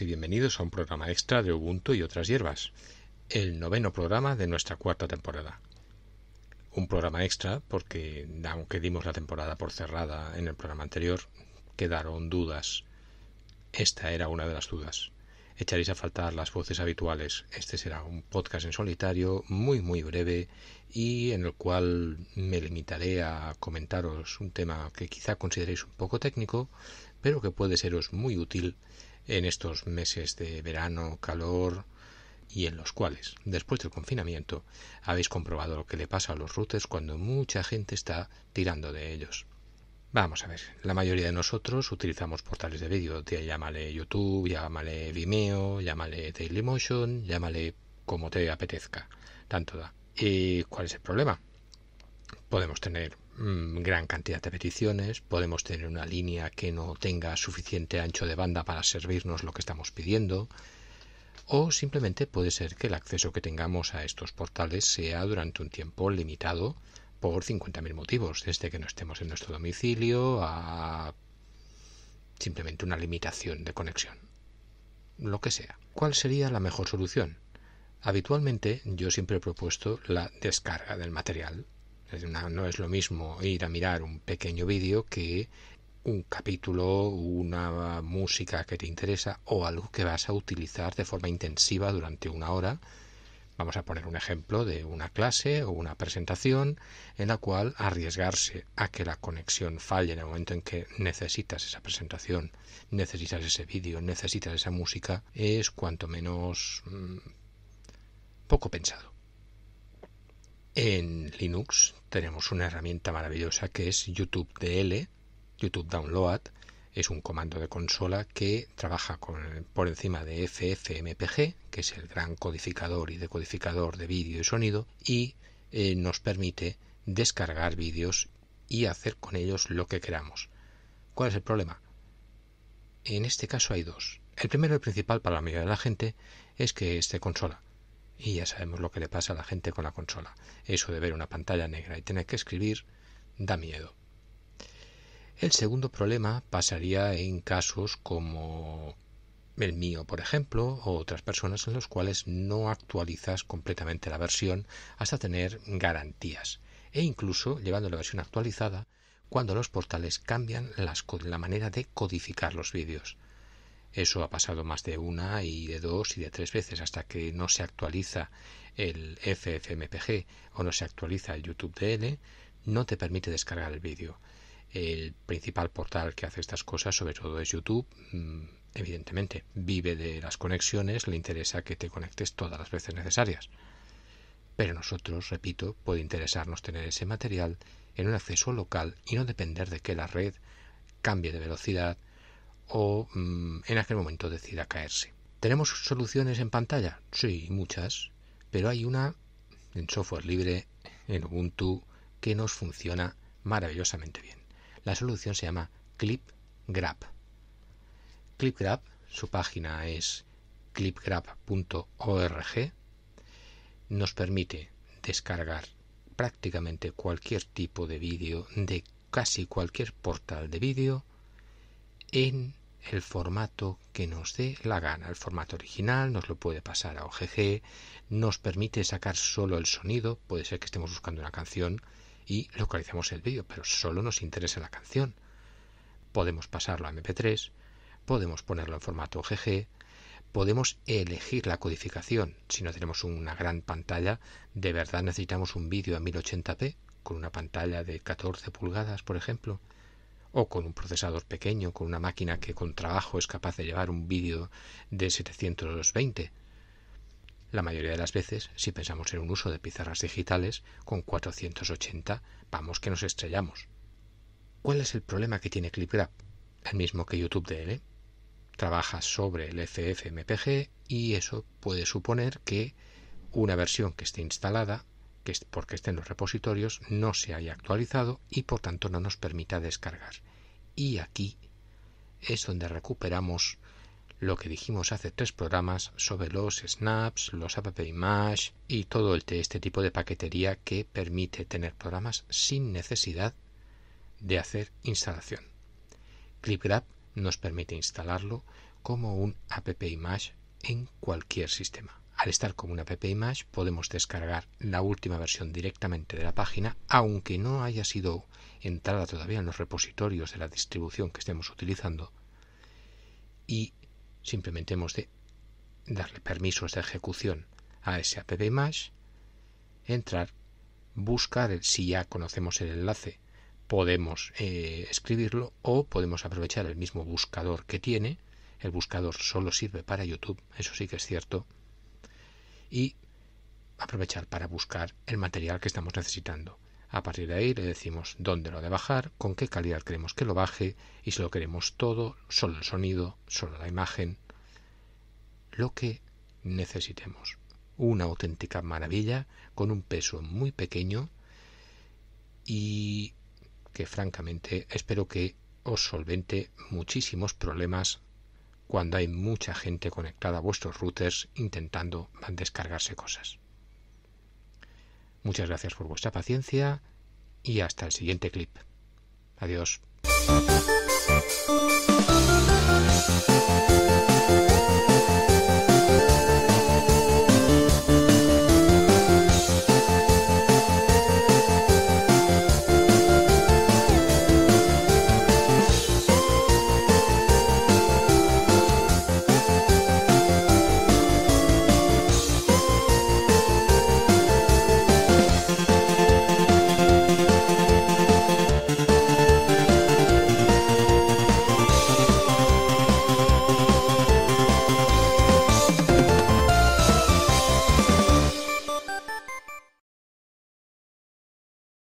y bienvenidos a un programa extra de Ubuntu y otras hierbas, el noveno programa de nuestra cuarta temporada. Un programa extra porque, aunque dimos la temporada por cerrada en el programa anterior, quedaron dudas. Esta era una de las dudas. Echaréis a faltar las voces habituales. Este será un podcast en solitario, muy muy breve, y en el cual me limitaré a comentaros un tema que quizá consideréis un poco técnico, pero que puede seros muy útil en estos meses de verano, calor y en los cuales, después del confinamiento, habéis comprobado lo que le pasa a los routers cuando mucha gente está tirando de ellos. Vamos a ver, la mayoría de nosotros utilizamos portales de vídeo, llámale YouTube, llámale Vimeo, llámale Dailymotion, llámale como te apetezca, tanto da. ¿Y cuál es el problema? podemos tener mm, gran cantidad de peticiones, podemos tener una línea que no tenga suficiente ancho de banda para servirnos lo que estamos pidiendo, o simplemente puede ser que el acceso que tengamos a estos portales sea durante un tiempo limitado por 50.000 motivos, desde que no estemos en nuestro domicilio a simplemente una limitación de conexión. Lo que sea. ¿Cuál sería la mejor solución? Habitualmente yo siempre he propuesto la descarga del material no es lo mismo ir a mirar un pequeño vídeo que un capítulo, una música que te interesa o algo que vas a utilizar de forma intensiva durante una hora. Vamos a poner un ejemplo de una clase o una presentación en la cual arriesgarse a que la conexión falle en el momento en que necesitas esa presentación, necesitas ese vídeo, necesitas esa música, es cuanto menos mm, poco pensado. En Linux tenemos una herramienta maravillosa que es YouTube DL, YouTube Download. Es un comando de consola que trabaja por encima de FFmpeg, que es el gran codificador y decodificador de vídeo y sonido, y eh, nos permite descargar vídeos y hacer con ellos lo que queramos. ¿Cuál es el problema? En este caso hay dos. El primero y principal para la mayoría de la gente es que este consola y ya sabemos lo que le pasa a la gente con la consola. Eso de ver una pantalla negra y tener que escribir da miedo. El segundo problema pasaría en casos como el mío, por ejemplo, o otras personas en los cuales no actualizas completamente la versión hasta tener garantías, e incluso llevando la versión actualizada cuando los portales cambian la manera de codificar los vídeos. Eso ha pasado más de una y de dos y de tres veces hasta que no se actualiza el FFmpg o no se actualiza el YouTube DL, no te permite descargar el vídeo. El principal portal que hace estas cosas, sobre todo, es YouTube. Mm, evidentemente, vive de las conexiones, le interesa que te conectes todas las veces necesarias. Pero nosotros, repito, puede interesarnos tener ese material en un acceso local y no depender de que la red cambie de velocidad, o mm, en aquel momento decida caerse. ¿Tenemos soluciones en pantalla? Sí, muchas, pero hay una en software libre, en Ubuntu, que nos funciona maravillosamente bien. La solución se llama ClipGrab. ClipGrab, su página es clipgrab.org, nos permite descargar prácticamente cualquier tipo de vídeo de casi cualquier portal de vídeo en el formato que nos dé la gana. El formato original nos lo puede pasar a OGG, nos permite sacar solo el sonido, puede ser que estemos buscando una canción y localizamos el vídeo, pero solo nos interesa la canción. Podemos pasarlo a MP3, podemos ponerlo en formato OGG, podemos elegir la codificación. Si no tenemos una gran pantalla, de verdad necesitamos un vídeo a 1080p, con una pantalla de 14 pulgadas, por ejemplo o con un procesador pequeño, con una máquina que con trabajo es capaz de llevar un vídeo de 720. La mayoría de las veces, si pensamos en un uso de pizarras digitales, con 480 vamos que nos estrellamos. ¿Cuál es el problema que tiene ClipGrab? El mismo que YouTube DL. ¿eh? Trabaja sobre el FFmpg y eso puede suponer que una versión que esté instalada que porque esté en los repositorios, no se haya actualizado y por tanto no nos permita descargar. Y aquí es donde recuperamos lo que dijimos hace tres programas sobre los snaps, los app image y todo este tipo de paquetería que permite tener programas sin necesidad de hacer instalación. ClipGrab nos permite instalarlo como un app image en cualquier sistema. Al estar como una image podemos descargar la última versión directamente de la página, aunque no haya sido entrada todavía en los repositorios de la distribución que estemos utilizando. Y simplemente hemos de darle permisos de ejecución a ese image, entrar, buscar si ya conocemos el enlace, podemos eh, escribirlo o podemos aprovechar el mismo buscador que tiene. El buscador solo sirve para YouTube, eso sí que es cierto y aprovechar para buscar el material que estamos necesitando. A partir de ahí le decimos dónde lo de bajar, con qué calidad queremos que lo baje y si lo queremos todo, solo el sonido, solo la imagen, lo que necesitemos. Una auténtica maravilla con un peso muy pequeño y que francamente espero que os solvente muchísimos problemas cuando hay mucha gente conectada a vuestros routers intentando descargarse cosas. Muchas gracias por vuestra paciencia y hasta el siguiente clip. Adiós.